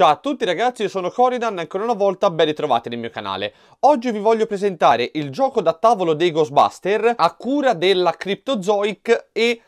Ciao a tutti ragazzi, io sono Coridan e ancora una volta ben ritrovati nel mio canale. Oggi vi voglio presentare il gioco da tavolo dei Ghostbuster a cura della Cryptozoic e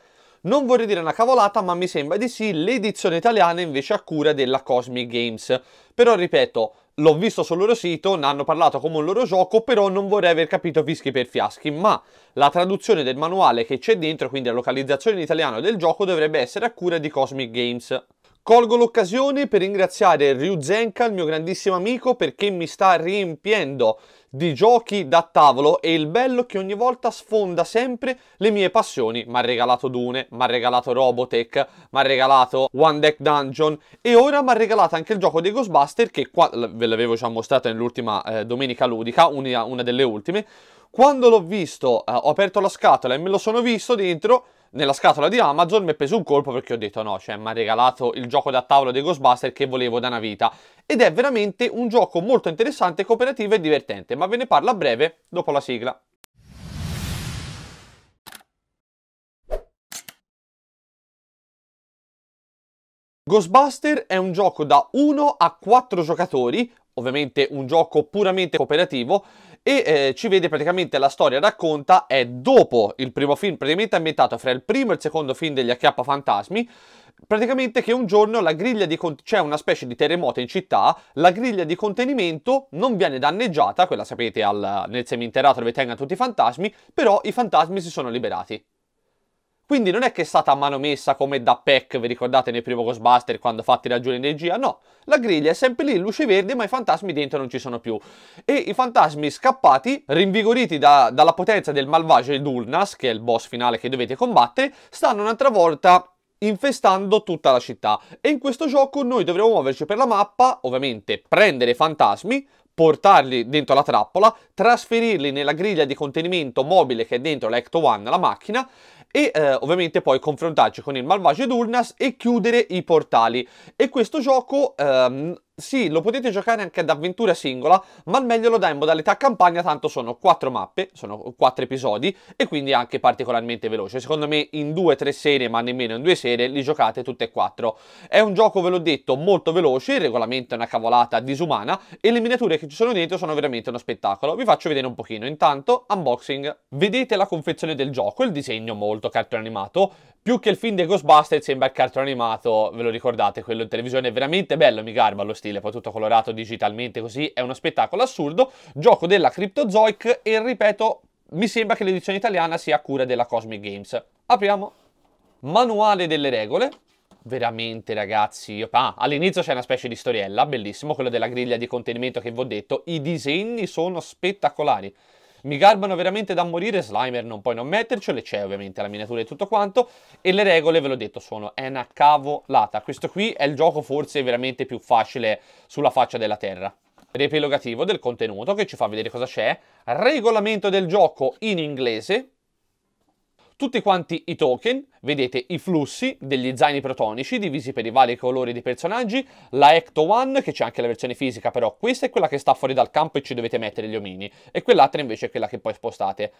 non vorrei dire una cavolata, ma mi sembra di sì, l'edizione italiana invece a cura della Cosmic Games. Però ripeto, l'ho visto sul loro sito, ne hanno parlato come un loro gioco, però non vorrei aver capito fischi per fiaschi, ma la traduzione del manuale che c'è dentro, quindi la localizzazione in italiano del gioco, dovrebbe essere a cura di Cosmic Games. Colgo l'occasione per ringraziare Ryu Zenka, il mio grandissimo amico, perché mi sta riempiendo di giochi da tavolo e il bello che ogni volta sfonda sempre le mie passioni. Mi ha regalato Dune, mi ha regalato Robotech, mi ha regalato One Deck Dungeon e ora mi ha regalato anche il gioco dei Ghostbuster che qua ve l'avevo già mostrato nell'ultima eh, domenica ludica, una, una, delle ultime. Quando l'ho visto, eh, ho aperto la scatola e me lo sono visto dentro nella scatola di Amazon mi è preso un colpo perché ho detto no, cioè mi ha regalato il gioco da tavolo dei Ghostbusters che volevo da una vita ed è veramente un gioco molto interessante, cooperativo e divertente, ma ve ne parlo a breve dopo la sigla. Ghostbuster è un gioco da 1 a 4 giocatori, ovviamente un gioco puramente cooperativo, e eh, ci vede praticamente la storia racconta è dopo il primo film, praticamente ambientato fra il primo e il secondo film degli Acchiappa Fantasmi, praticamente che un giorno la griglia di c'è una specie di terremoto in città, la griglia di contenimento non viene danneggiata, quella sapete al, nel seminterrato dove tengono tutti i fantasmi, però i fantasmi si sono liberati. Quindi non è che è stata a mano messa come da Peck, vi ricordate nel primo Ghostbuster quando fatti da giù l'energia? No, la griglia è sempre lì, luce verde, ma i fantasmi dentro non ci sono più. E i fantasmi scappati, rinvigoriti da, dalla potenza del malvagio Dulnas, che è il boss finale che dovete combattere, stanno un'altra volta infestando tutta la città. E in questo gioco noi dovremo muoverci per la mappa, ovviamente prendere i fantasmi, portarli dentro la trappola, trasferirli nella griglia di contenimento mobile che è dentro l'Ecto One, la macchina, e eh, ovviamente poi confrontarci con il malvagio Durnas e chiudere i portali. E questo gioco ehm, sì, lo potete giocare anche ad avventura singola, ma al meglio lo dà in modalità campagna, tanto sono quattro mappe, sono quattro episodi e quindi anche particolarmente veloce. Secondo me in 2 tre serie, ma nemmeno in due serie, li giocate tutte e quattro. È un gioco, ve l'ho detto, molto veloce, il regolamento è una cavolata disumana e le miniature che ci sono dentro sono veramente uno spettacolo. Vi faccio vedere un pochino. Intanto, unboxing. Vedete la confezione del gioco, il disegno molto cartone animato, più che il film dei Ghostbusters sembra il cartone animato, ve lo ricordate, quello in televisione, è veramente bello, mi garba, lo stile poi tutto colorato digitalmente così, è uno spettacolo assurdo, gioco della Cryptozoic e ripeto, mi sembra che l'edizione italiana sia a cura della Cosmic Games. Apriamo. Manuale delle regole, veramente ragazzi io... ah, all'inizio c'è una specie di storiella bellissimo quello della griglia di contenimento che vi ho detto i disegni sono spettacolari mi garbano veramente da morire, Slimer non puoi non mettercele, c'è ovviamente la miniatura e tutto quanto, e le regole, ve l'ho detto, sono una cavolata. Questo qui è il gioco forse veramente più facile sulla faccia della terra riepilogativo del contenuto che ci fa vedere cosa c'è, regolamento del gioco in inglese, tutti quanti i token, vedete i flussi degli zaini protonici divisi per i vari colori dei personaggi, la Ecto One, che c'è anche la versione fisica però, questa è quella che sta fuori dal campo e ci dovete mettere gli omini, e quell'altra invece è quella che poi spostate.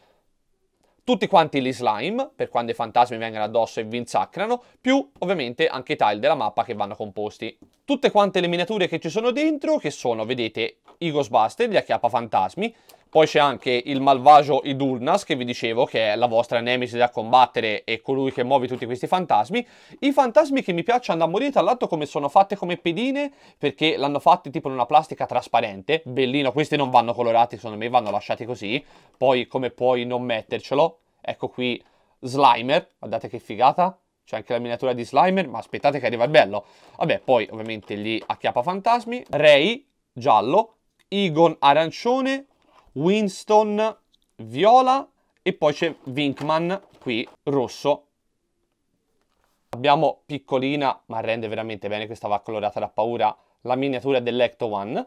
Tutti quanti gli slime, per quando i fantasmi vengono addosso e vi insacrano, più ovviamente anche i tile della mappa che vanno composti. Tutte quante le miniature che ci sono dentro, che sono, vedete, i Ghostbusters, gli acchiappafantasmi, poi c'è anche il malvagio Idulnas che vi dicevo che è la vostra nemesi da combattere e colui che muove tutti questi fantasmi. I fantasmi che mi piacciono da morire tra l'altro come sono fatte come pedine perché l'hanno fatte tipo in una plastica trasparente, bellino, questi non vanno colorati secondo me, vanno lasciati così. Poi come puoi non mettercelo? Ecco qui Slimer, guardate che figata, c'è anche la miniatura di Slimer, ma aspettate che arriva il bello. Vabbè, poi ovviamente lì acchiappa fantasmi, Ray giallo, Igon arancione, Winston viola e poi c'è Winkman qui rosso. Abbiamo piccolina, ma rende veramente bene, questa va colorata da paura, la miniatura dell'Ecto One.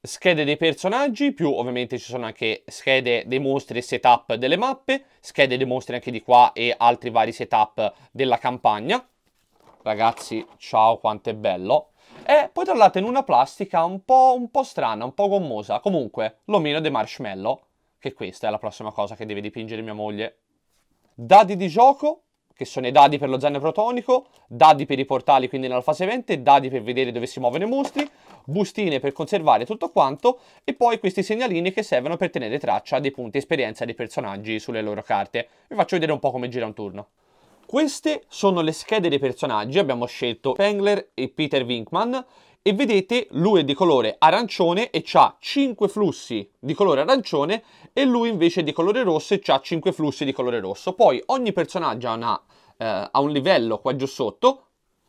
Schede dei personaggi, più ovviamente ci sono anche schede dei mostri e setup delle mappe, schede dei mostri anche di qua e altri vari setup della campagna. Ragazzi, ciao quanto è bello e poi trovate in una plastica un po', un po' strana, un po' gommosa. Comunque, l'omino dei marshmallow, che questa è la prossima cosa che deve dipingere mia moglie. Dadi di gioco, che sono i dadi per lo zaino protonico, dadi per i portali quindi nella fase 20, dadi per vedere dove si muovono i mostri, bustine per conservare tutto quanto e poi questi segnalini che servono per tenere traccia dei punti esperienza dei personaggi sulle loro carte. Vi faccio vedere un po' come gira un turno. Queste sono le schede dei personaggi, abbiamo scelto Pengler e Peter Winkman e vedete lui è di colore arancione e ha 5 flussi di colore arancione e lui invece è di colore rosso e ha 5 flussi di colore rosso. Poi ogni personaggio ha, una, eh, ha un livello qua giù sotto,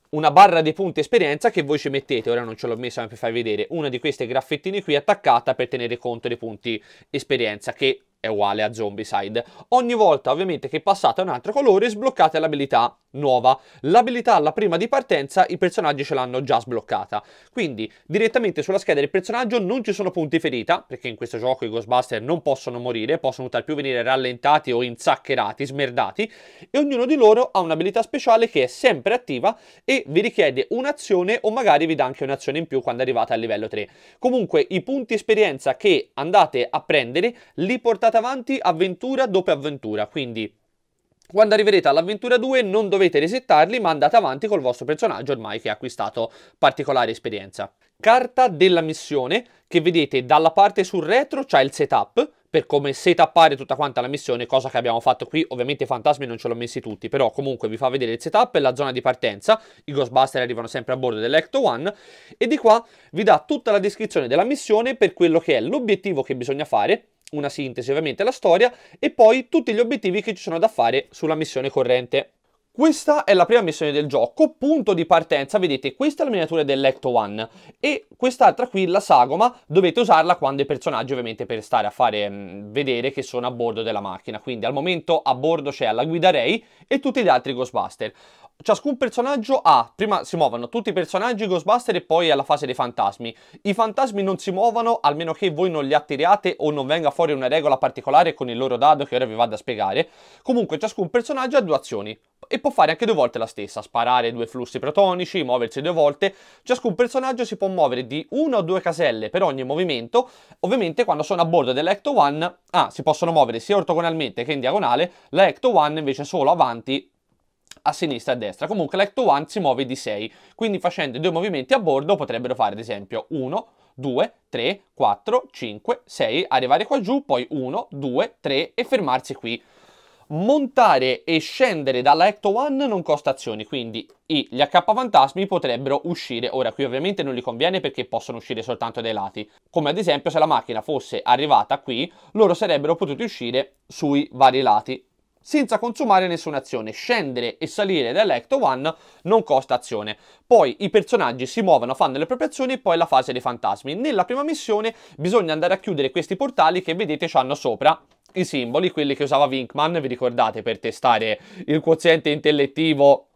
una barra di punti esperienza che voi ci mettete, ora non ce l'ho messa per farvi vedere, una di queste graffettine qui attaccata per tenere conto dei punti esperienza che è uguale a Zombicide. Ogni volta ovviamente che passate a un altro colore sbloccate l'abilità nuova. L'abilità alla prima di partenza i personaggi ce l'hanno già sbloccata. Quindi direttamente sulla scheda del personaggio non ci sono punti ferita, perché in questo gioco i Ghostbuster non possono morire, possono tal più venire rallentati o inzaccherati, smerdati, e ognuno di loro ha un'abilità speciale che è sempre attiva e vi richiede un'azione o magari vi dà anche un'azione in più quando arrivate al livello 3. Comunque i punti esperienza che andate a prendere li portate portate avanti avventura dopo avventura, quindi quando arriverete all'avventura 2 non dovete resettarli ma andate avanti col vostro personaggio ormai che ha acquistato particolare esperienza. Carta della missione che vedete dalla parte sul retro c'è il setup per come setappare tutta quanta la missione, cosa che abbiamo fatto qui, ovviamente i fantasmi non ce l'ho messi tutti, però comunque vi fa vedere il setup e la zona di partenza, i Ghostbuster arrivano sempre a bordo dell'Ecto One, e di qua vi dà tutta la descrizione della missione per quello che è l'obiettivo che bisogna fare, una sintesi ovviamente la storia e poi tutti gli obiettivi che ci sono da fare sulla missione corrente. Questa è la prima missione del gioco, punto di partenza, vedete questa è la miniatura dell'Ecto One e quest'altra qui, la sagoma, dovete usarla quando i personaggi ovviamente per stare a fare mh, mm, vedere che sono a bordo della macchina, quindi al momento a bordo c'è la guida Ray e tutti gli altri Ghostbuster. Ciascun personaggio ha, prima si muovono tutti i personaggi Ghostbuster e poi alla fase dei fantasmi. I fantasmi non si muovono almeno che voi non li attiriate o non venga fuori una regola particolare con il loro dado che ora vi vado a spiegare. Comunque ciascun personaggio ha due azioni e può fare anche due volte la stessa, sparare due flussi protonici, muoversi due volte. Ciascun personaggio si può muovere di una o due caselle per ogni movimento. Ovviamente quando sono a bordo dell'Ecto 1 ah, si possono muovere sia ortogonalmente che in diagonale, la Ecto 1 invece solo avanti a sinistra e a destra. Comunque l'Ecto One si muove di 6, quindi facendo due movimenti a bordo potrebbero fare ad esempio 1, 2, 3, 4, 5, 6, arrivare qua giù, poi 1, 2, 3 e fermarsi qui. Montare e scendere dalla Ecto One non costa azioni, quindi gli AK fantasmi potrebbero uscire. Ora, qui ovviamente non gli conviene perché possono uscire soltanto dai lati. Come ad esempio se la macchina fosse arrivata qui, loro sarebbero potuti uscire sui vari lati senza consumare nessuna azione. Scendere e salire dall'Ecto One non costa azione. Poi i personaggi si muovono, fanno le proprie azioni e poi la fase dei fantasmi. Nella prima missione bisogna andare a chiudere questi portali che vedete hanno sopra i simboli, quelli che usava Winkman, vi ricordate, per testare il quoziente intellettivo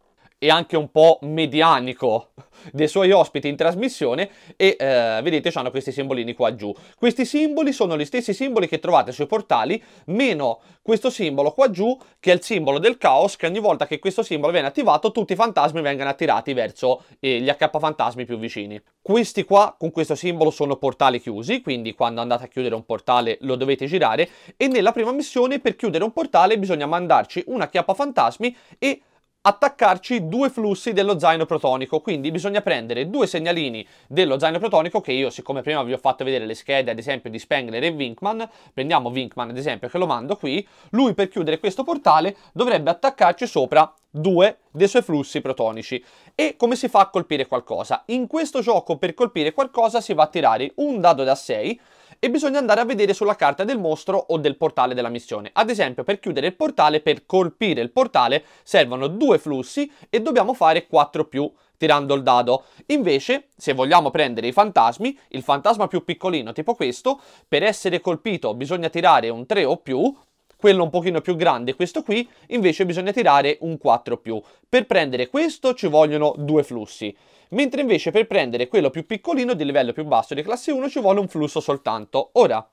e anche un po' medianico dei suoi ospiti in trasmissione e eh, vedete hanno questi simbolini qua giù. Questi simboli sono gli stessi simboli che trovate sui portali, meno questo simbolo qua giù che è il simbolo del caos che ogni volta che questo simbolo viene attivato tutti i fantasmi vengono attirati verso eh, gli H fantasmi più vicini. Questi qua con questo simbolo sono portali chiusi, quindi quando andate a chiudere un portale lo dovete girare e nella prima missione per chiudere un portale bisogna mandarci una chiappa fantasmi e attaccarci due flussi dello zaino protonico, quindi bisogna prendere due segnalini dello zaino protonico che io, siccome prima vi ho fatto vedere le schede ad esempio di Spengler e Winkman, prendiamo Winkman ad esempio che lo mando qui, lui per chiudere questo portale dovrebbe attaccarci sopra due dei suoi flussi protonici. E come si fa a colpire qualcosa? In questo gioco per colpire qualcosa si va a tirare un dado da 6 e bisogna andare a vedere sulla carta del mostro o del portale della missione. Ad esempio per chiudere il portale, per colpire il portale, servono due flussi e dobbiamo fare 4 più tirando il dado. Invece, se vogliamo prendere i fantasmi, il fantasma più piccolino, tipo questo, per essere colpito bisogna tirare un 3 o più, quello un pochino più grande, questo qui, invece bisogna tirare un 4+. Più. Per prendere questo ci vogliono due flussi, mentre invece per prendere quello più piccolino di livello più basso di classe 1 ci vuole un flusso soltanto. Ora,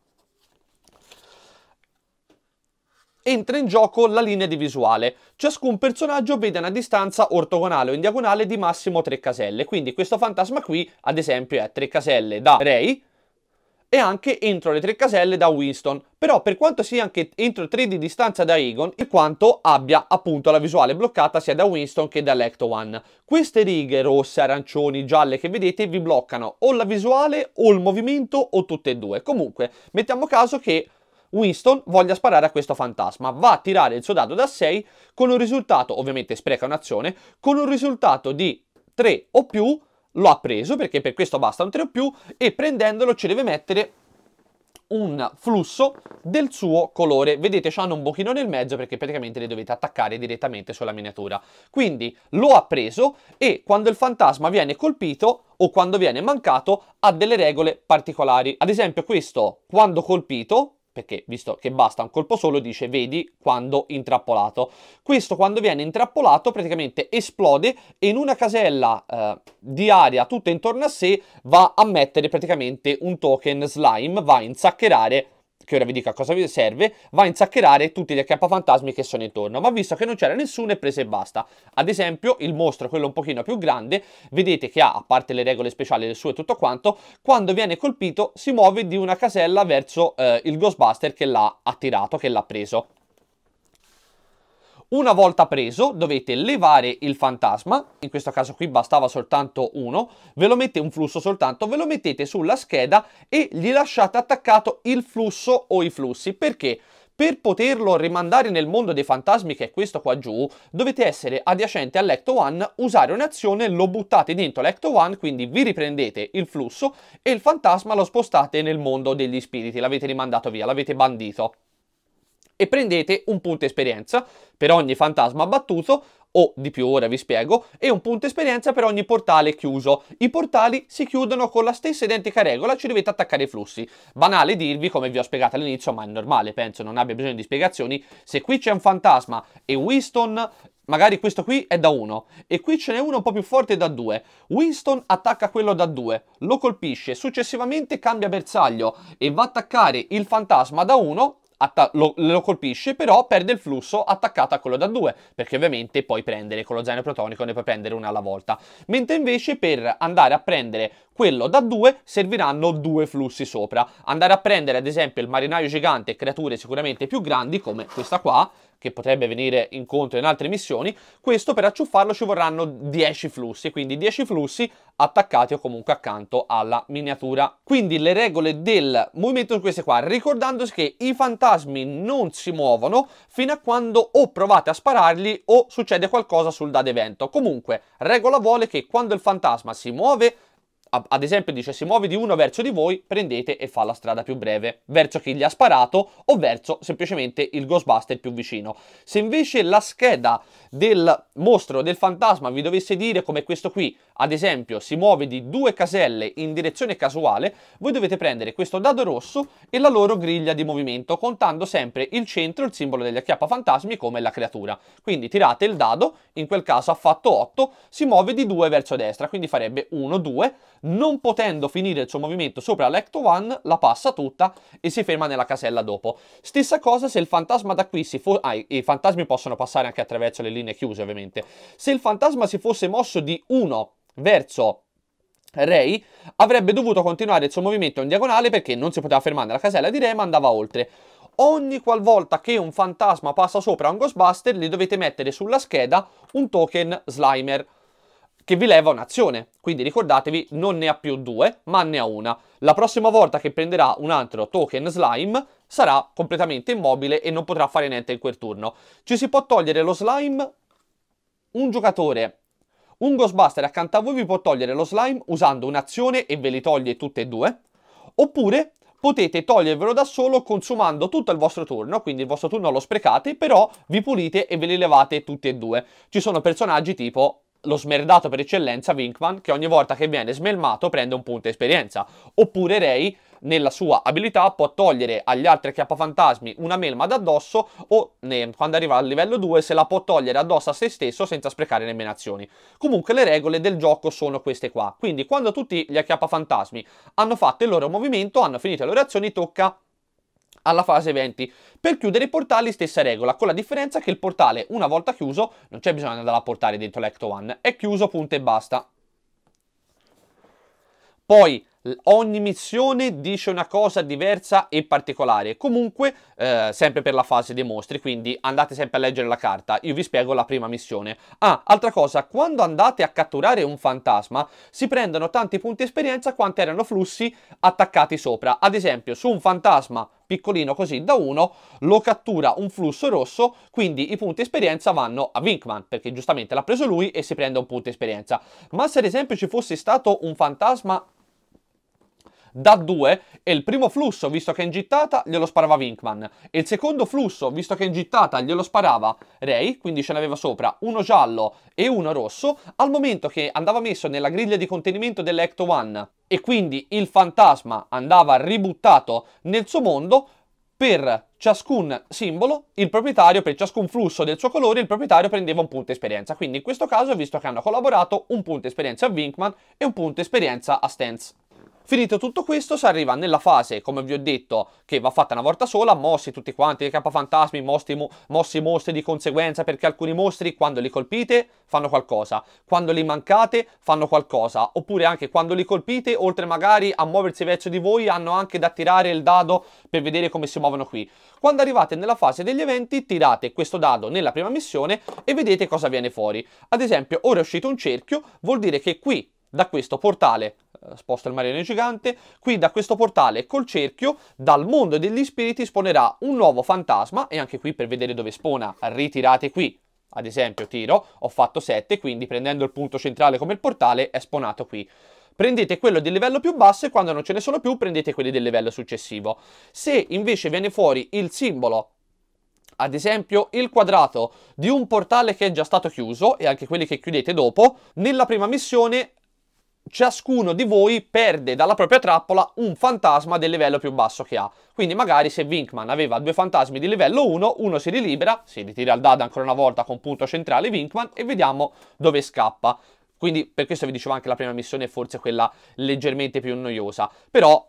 entra in gioco la linea di visuale. Ciascun personaggio vede una distanza ortogonale o in diagonale di massimo 3 caselle, quindi questo fantasma qui ad esempio è 3 caselle da Rei, e anche entro le tre caselle da Winston, però per quanto sia anche entro 3 di distanza da Egon, e quanto abbia appunto la visuale bloccata sia da Winston che da Lecto One. Queste righe rosse, arancioni, gialle che vedete vi bloccano o la visuale o il movimento o tutte e due. Comunque, mettiamo caso che Winston voglia sparare a questo fantasma, va a tirare il suo dado da 6 con un risultato, ovviamente spreca un'azione, con un risultato di 3 o più lo ha preso perché per questo basta un 3 o più e prendendolo ci deve mettere un flusso del suo colore. Vedete, hanno un pochino nel mezzo perché praticamente le dovete attaccare direttamente sulla miniatura. Quindi lo ha preso e quando il fantasma viene colpito o quando viene mancato ha delle regole particolari. Ad esempio questo, quando colpito, perché visto che basta un colpo solo dice vedi quando intrappolato. Questo quando viene intrappolato praticamente esplode e in una casella eh, di aria tutta intorno a sé va a mettere praticamente un token slime, va a insaccherare che ora vi dico a cosa vi serve, va a insaccherare tutti gli accampafantasmi che sono intorno, ma visto che non c'era nessuno è preso e basta. Ad esempio il mostro, quello un pochino più grande, vedete che ha, a parte le regole speciali del suo e tutto quanto, quando viene colpito si muove di una casella verso eh, il Ghostbuster che l'ha attirato, che l'ha preso. Una volta preso dovete levare il fantasma, in questo caso qui bastava soltanto uno, ve lo mette un flusso soltanto, ve lo mettete sulla scheda e gli lasciate attaccato il flusso o i flussi. Perché? Per poterlo rimandare nel mondo dei fantasmi, che è questo qua giù, dovete essere adiacente all'Ecto One, usare un'azione, lo buttate dentro l'Ecto One, quindi vi riprendete il flusso e il fantasma lo spostate nel mondo degli spiriti, l'avete rimandato via, l'avete bandito e prendete un punto esperienza per ogni fantasma abbattuto o di più ora vi spiego, e un punto esperienza per ogni portale chiuso. I portali si chiudono con la stessa identica regola, ci dovete attaccare i flussi. Banale dirvi come vi ho spiegato all'inizio, ma è normale, penso non abbia bisogno di spiegazioni. Se qui c'è un fantasma e Winston magari questo qui è da 1 e qui ce n'è uno un po' più forte da 2. Winston attacca quello da 2, lo colpisce, successivamente cambia bersaglio e va a attaccare il fantasma da 1 lo, lo, colpisce, però perde il flusso attaccato a quello da 2, perché ovviamente puoi prendere con lo zaino protonico, ne puoi prendere una alla volta. Mentre invece per andare a prendere quello da 2 serviranno due flussi sopra. Andare a prendere ad esempio il marinaio gigante e creature sicuramente più grandi come questa qua, che potrebbe venire incontro in altre missioni, questo per acciuffarlo ci vorranno 10 flussi, quindi 10 flussi attaccati o comunque accanto alla miniatura. Quindi le regole del movimento sono queste qua, ricordandosi che i fantasmi non si muovono fino a quando o provate a spararli o succede qualcosa sul dad evento. Comunque, regola vuole che quando il fantasma si muove ad esempio dice si muove di uno verso di voi, prendete e fa la strada più breve, verso chi gli ha sparato o verso semplicemente il Ghostbuster più vicino. Se invece la scheda del mostro, del fantasma vi dovesse dire come questo qui, ad esempio, si muove di due caselle in direzione casuale, voi dovete prendere questo dado rosso e la loro griglia di movimento, contando sempre il centro, il simbolo degli acchiappafantasmi come la creatura. Quindi tirate il dado, in quel caso ha fatto 8, si muove di 2 verso destra, quindi farebbe 1, 2, non potendo finire il suo movimento sopra l'Ecto One, la passa tutta e si ferma nella casella dopo. Stessa cosa se il fantasma da qui si fosse... Ah, i fantasmi possono passare anche attraverso le linee chiuse, ovviamente. Se il fantasma si fosse mosso di 1 verso Ray avrebbe dovuto continuare il suo movimento in diagonale perché non si poteva fermare nella casella di Ray ma andava oltre. Ogni qualvolta che un fantasma passa sopra un Ghostbuster, gli dovete mettere sulla scheda un token Slimer che vi leva un'azione. Quindi ricordatevi, non ne ha più due, ma ne ha una. La prossima volta che prenderà un altro token slime, sarà completamente immobile e non potrà fare niente in quel turno. Ci si può togliere lo slime un giocatore un Ghostbuster accanto a voi vi può togliere lo slime usando un'azione e ve li toglie tutte e due, oppure potete togliervelo da solo consumando tutto il vostro turno, quindi il vostro turno lo sprecate, però vi pulite e ve li levate tutti e due. Ci sono personaggi tipo lo smerdato per eccellenza Winkman che ogni volta che viene smelmato prende un punto esperienza. Oppure Ray nella sua abilità può togliere agli altri chiappafantasmi una melma da addosso o ne, quando arriva al livello 2 se la può togliere addosso a se stesso senza sprecare nemmeno azioni. Comunque le regole del gioco sono queste qua. Quindi quando tutti gli acchiappafantasmi hanno fatto il loro movimento, hanno finito le loro azioni, tocca alla fase 20. Per chiudere i portali stessa regola, con la differenza che il portale una volta chiuso non c'è bisogno di andare a portare dentro l'Ecto One, è chiuso punto e basta. Poi Ogni missione dice una cosa diversa e particolare, comunque eh, sempre per la fase dei mostri, quindi andate sempre a leggere la carta, io vi spiego la prima missione. Ah, altra cosa, quando andate a catturare un fantasma si prendono tanti punti esperienza quanti erano flussi attaccati sopra, ad esempio su un fantasma piccolino così da 1 lo cattura un flusso rosso quindi i punti esperienza vanno a Winkman perché giustamente l'ha preso lui e si prende un punto esperienza ma se ad esempio ci fosse stato un fantasma da 2 e il primo flusso, visto che è in gittata, glielo sparava Winkman. E il secondo flusso, visto che è in gittata, glielo sparava Ray, quindi ce n'aveva sopra uno giallo e uno rosso, al momento che andava messo nella griglia di contenimento dell'Ecto One e quindi il fantasma andava ributtato nel suo mondo, per ciascun simbolo, il proprietario, per ciascun flusso del suo colore, il proprietario prendeva un punto esperienza. Quindi in questo caso, visto che hanno collaborato, un punto esperienza a Winkman e un punto esperienza a Stance. Finito tutto questo si arriva nella fase, come vi ho detto, che va fatta una volta sola, mossi tutti quanti, capafantasmi, mossi, mossi mostri di conseguenza, perché alcuni mostri quando li colpite fanno qualcosa, quando li mancate fanno qualcosa, oppure anche quando li colpite, oltre magari a muoversi verso di voi, hanno anche da tirare il dado per vedere come si muovono qui. Quando arrivate nella fase degli eventi, tirate questo dado nella prima missione e vedete cosa viene fuori. Ad esempio, ora è uscito un cerchio, vuol dire che qui, da questo portale eh, sposta il marino gigante, qui da questo portale col cerchio, dal mondo degli spiriti spawnerà un nuovo fantasma, e anche qui per vedere dove spona, ritirate qui, ad esempio tiro, ho fatto 7, quindi prendendo il punto centrale come il portale è spawnato qui. Prendete quello del livello più basso e quando non ce ne sono più prendete quelli del livello successivo. Se invece viene fuori il simbolo ad esempio il quadrato di un portale che è già stato chiuso e anche quelli che chiudete dopo, nella prima missione ciascuno di voi perde dalla propria trappola un fantasma del livello più basso che ha. Quindi magari se Winkman aveva due fantasmi di livello 1, uno si rilibera, si ritira il dado ancora una volta con punto centrale Winkman e vediamo dove scappa. Quindi per questo vi dicevo anche la prima missione è forse quella leggermente più noiosa, però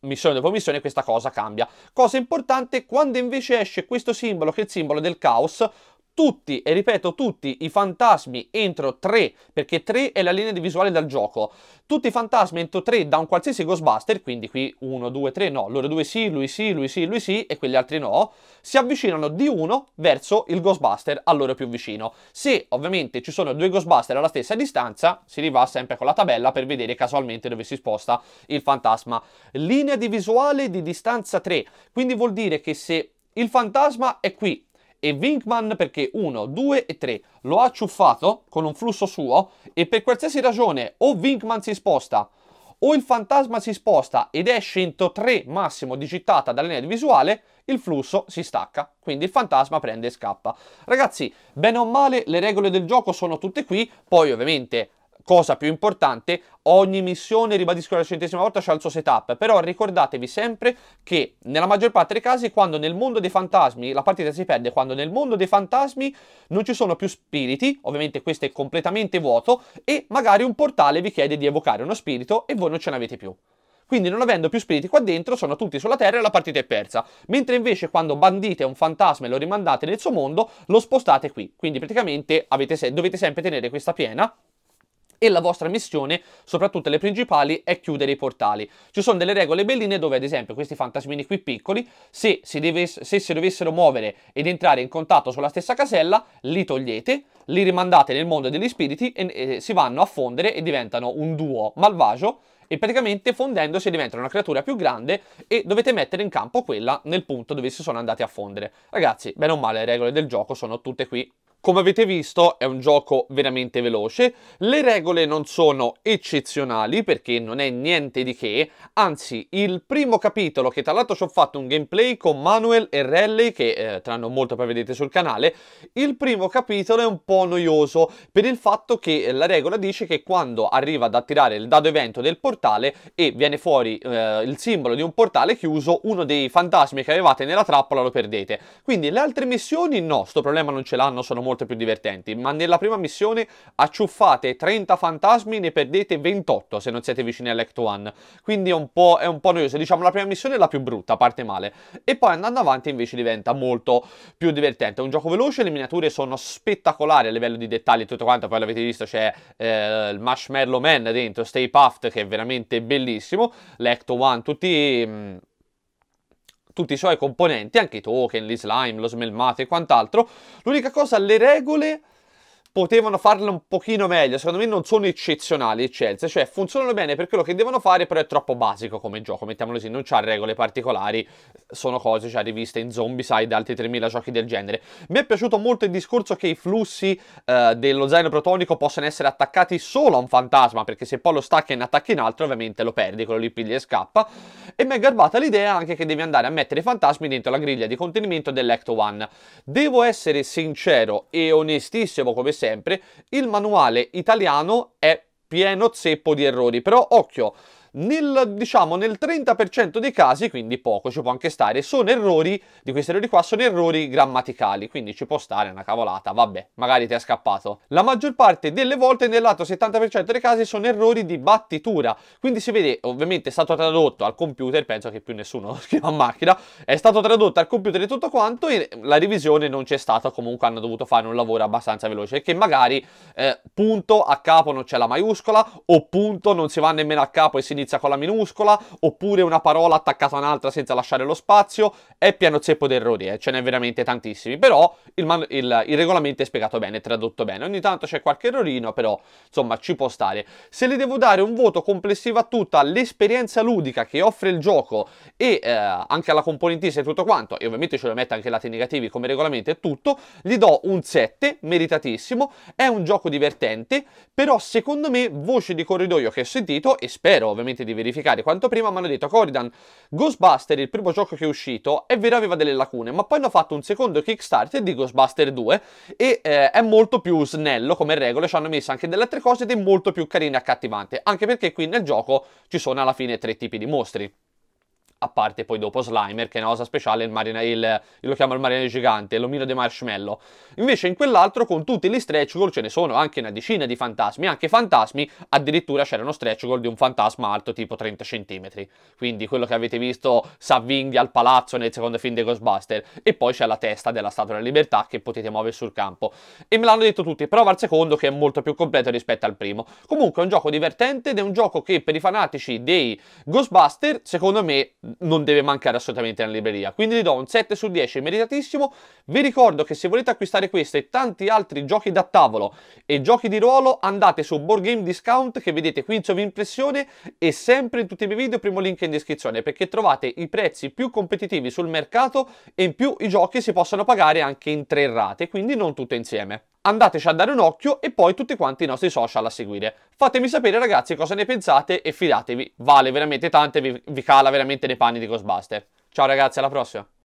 missione dopo missione questa cosa cambia. Cosa importante, quando invece esce questo simbolo, che è il simbolo del caos, tutti, e ripeto tutti, i fantasmi entro 3, perché 3 è la linea di visuale del gioco, tutti i fantasmi entro 3 da un qualsiasi Ghostbuster, quindi qui 1, 2, 3 no, loro due sì, lui sì, lui sì, lui sì e quegli altri no, si avvicinano di uno verso il Ghostbuster a loro più vicino. Se ovviamente ci sono due Ghostbuster alla stessa distanza, si riva sempre con la tabella per vedere casualmente dove si sposta il fantasma. Linea di visuale di distanza 3, quindi vuol dire che se il fantasma è qui e Winkman perché 1, 2 e 3 lo ha acciuffato con un flusso suo e per qualsiasi ragione o Winkman si sposta o il fantasma si sposta ed è 103 massimo digitata dalla linea di visuale, il flusso si stacca, quindi il fantasma prende e scappa. Ragazzi, bene o male le regole del gioco sono tutte qui, poi ovviamente cosa più importante, ogni missione, ribadisco la centesima volta, c'è il suo setup, però ricordatevi sempre che nella maggior parte dei casi quando nel mondo dei fantasmi, la partita si perde quando nel mondo dei fantasmi non ci sono più spiriti, ovviamente questo è completamente vuoto, e magari un portale vi chiede di evocare uno spirito e voi non ce n'avete più. Quindi non avendo più spiriti qua dentro, sono tutti sulla Terra e la partita è persa. Mentre invece quando bandite un fantasma e lo rimandate nel suo mondo, lo spostate qui. Quindi praticamente avete, dovete sempre tenere questa piena e la vostra missione, soprattutto le principali, è chiudere i portali. Ci sono delle regole belline dove, ad esempio, questi fantasmini qui piccoli, se si, deve, se si dovessero muovere ed entrare in contatto sulla stessa casella, li togliete, li rimandate nel mondo degli spiriti e eh, si vanno a fondere e diventano un duo malvagio e praticamente fondendosi diventano una creatura più grande e dovete mettere in campo quella nel punto dove si sono andati a fondere. Ragazzi, bene o male, le regole del gioco sono tutte qui come avete visto è un gioco veramente veloce, le regole non sono eccezionali perché non è niente di che, anzi il primo capitolo che tra l'altro ci ho fatto un gameplay con Manuel e Rally che eh, tra non molto poi vedete sul canale, il primo capitolo è un po' noioso per il fatto che la regola dice che quando arriva ad attirare il dado evento del portale e viene fuori eh, il simbolo di un portale chiuso, uno dei fantasmi che avevate nella trappola lo perdete. Quindi le altre missioni no, sto problema non ce l'hanno, sono molto più divertenti, ma nella prima missione acciuffate 30 fantasmi, ne perdete 28 se non siete vicini all'Act 1, quindi è un, po', è un po' noioso, diciamo la prima missione è la più brutta, parte male, e poi andando avanti invece diventa molto più divertente, è un gioco veloce, le miniature sono spettacolari a livello di dettagli e tutto quanto, poi l'avete visto c'è eh, il Marshmallow Man dentro, Stay Puft che è veramente bellissimo, l'Act 1, tutti... Mh, mm, tutti i suoi componenti, anche i token, gli slime, lo smelmate e quant'altro. L'unica cosa, le regole potevano farle un pochino meglio, secondo me non sono eccezionali eccellenze, cioè funzionano bene per quello che devono fare, però è troppo basico come gioco, mettiamolo così, non c'ha regole particolari, sono cose già cioè, riviste in Zombicide e altri 3000 giochi del genere. Mi è piaciuto molto il discorso che i flussi eh, dello zaino protonico possono essere attaccati solo a un fantasma, perché se poi lo stacca e ne attacchi un altro ovviamente lo perdi, quello lì piglia e scappa, e mi è garbata l'idea anche che devi andare a mettere i fantasmi dentro la griglia di contenimento dell'Ecto One. Devo essere sincero e onestissimo come sempre, sempre, il manuale italiano è pieno zeppo di errori, però occhio, nel, diciamo, nel 30% dei casi, quindi poco, ci può anche stare, sono errori, di questi errori qua, sono errori grammaticali, quindi ci può stare una cavolata, vabbè, magari ti è scappato. La maggior parte delle volte, nell'altro 70% dei casi, sono errori di battitura, quindi si vede, ovviamente è stato tradotto al computer, penso che più nessuno scriva a macchina, è stato tradotto al computer e tutto quanto, e la revisione non c'è stata, comunque hanno dovuto fare un lavoro abbastanza veloce, che magari eh, punto a capo non c'è la maiuscola, o punto non si va nemmeno a capo e si inizia inizia con la minuscola, oppure una parola attaccata a un'altra senza lasciare lo spazio, è pieno zeppo d'errori, eh, ce n'è veramente tantissimi, però il, il, il regolamento è spiegato bene, è tradotto bene, ogni tanto c'è qualche errorino, però insomma ci può stare. Se le devo dare un voto complessivo a tutta l'esperienza ludica che offre il gioco e eh, anche alla componentista e tutto quanto, e ovviamente ce lo mette anche i lati negativi come regolamento e tutto, gli do un 7, meritatissimo, è un gioco divertente, però secondo me voce di corridoio che ho sentito, e spero ovviamente ovviamente di verificare quanto prima, mi hanno detto Coridan, Ghostbuster, il primo gioco che è uscito, è vero aveva delle lacune, ma poi hanno fatto un secondo Kickstarter di Ghostbuster 2 e eh, è molto più snello come regole, ci hanno messo anche delle altre cose ed è molto più carino e accattivante, anche perché qui nel gioco ci sono alla fine tre tipi di mostri a parte poi dopo Slimer, che è una cosa speciale, il marina, il, io lo chiamo il marinaio gigante, l'omino dei marshmallow. Invece in quell'altro, con tutti gli stretch goal, ce ne sono anche una decina di fantasmi, anche fantasmi, addirittura c'era uno stretch goal di un fantasma alto tipo 30 cm. Quindi quello che avete visto Savinghi al palazzo nel secondo film dei Ghostbuster. E poi c'è la testa della Statua della Libertà che potete muovere sul campo. E me l'hanno detto tutti, prova al secondo che è molto più completo rispetto al primo. Comunque è un gioco divertente ed è un gioco che per i fanatici dei Ghostbuster, secondo me, non deve mancare assolutamente nella libreria. Quindi gli do un 7 su 10, meritatissimo. Vi ricordo che se volete acquistare questo e tanti altri giochi da tavolo e giochi di ruolo, andate su Board Game Discount che vedete qui in sovrimpressione e sempre in tutti i miei video, primo link in descrizione, perché trovate i prezzi più competitivi sul mercato e in più i giochi si possono pagare anche in tre rate, quindi non tutto insieme andateci a dare un occhio e poi tutti quanti i nostri social a seguire. Fatemi sapere ragazzi cosa ne pensate e fidatevi, vale veramente tanto e vi, vi cala veramente nei panni di Ghostbuster. Ciao ragazzi, alla prossima!